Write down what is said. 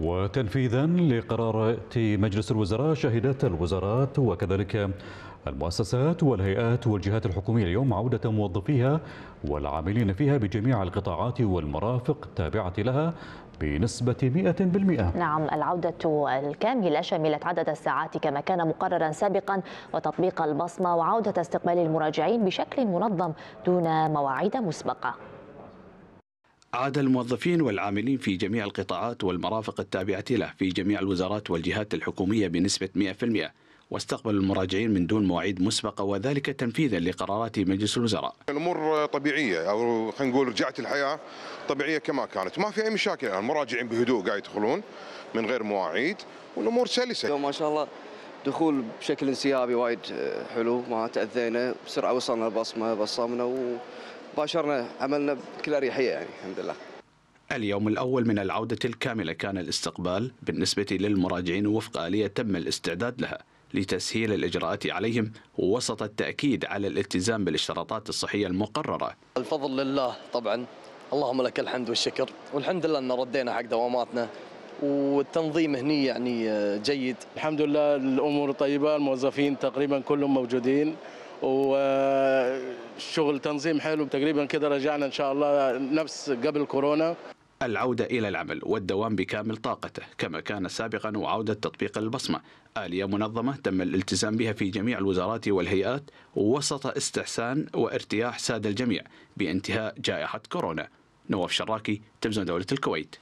وتنفيذا لقرارات مجلس الوزراء شهدت الوزارات وكذلك المؤسسات والهيئات والجهات الحكومية اليوم عودة موظفيها والعاملين فيها بجميع القطاعات والمرافق التابعة لها بنسبة 100% نعم العودة الكاملة شملت عدد الساعات كما كان مقررا سابقا وتطبيق البصمة وعودة استقبال المراجعين بشكل منظم دون مواعيد مسبقة عاد الموظفين والعاملين في جميع القطاعات والمرافق التابعة له في جميع الوزارات والجهات الحكومية بنسبة 100% واستقبل المراجعين من دون مواعيد مسبقة وذلك تنفيذا لقرارات مجلس الوزراء الأمور طبيعية أو خلينا نقول رجعت الحياة طبيعية كما كانت ما في أي مشاكل الآن المراجعين بهدوء قاعد يدخلون من غير مواعيد والأمور سلسة اليوم ما شاء الله دخول بشكل انسيابي وايد آه، حلو ما تأذينا بسرعة وصلنا البصمة بصمنا باشرنا عملنا بكل اريحيه يعني الحمد لله. اليوم الأول من العودة الكاملة كان الاستقبال بالنسبة للمراجعين وفق آلية تم الاستعداد لها لتسهيل الإجراءات عليهم وسط التأكيد على الالتزام بالاشتراطات الصحية المقررة الفضل لله طبعا اللهم لك الحمد والشكر والحمد لله أن ردينا حق دواماتنا والتنظيم هنا يعني آه، جيد الحمد لله الأمور طيبة الموظفين تقريبا كلهم موجودين والشغل تنظيم حلو تقريبا كده رجعنا إن شاء الله نفس قبل كورونا العودة إلى العمل والدوام بكامل طاقته كما كان سابقا وعودة تطبيق البصمة آلية منظمة تم الالتزام بها في جميع الوزارات والهيئات وسط استحسان وارتياح ساد الجميع بانتهاء جائحة كورونا نواف شراكي تلفزيون دولة الكويت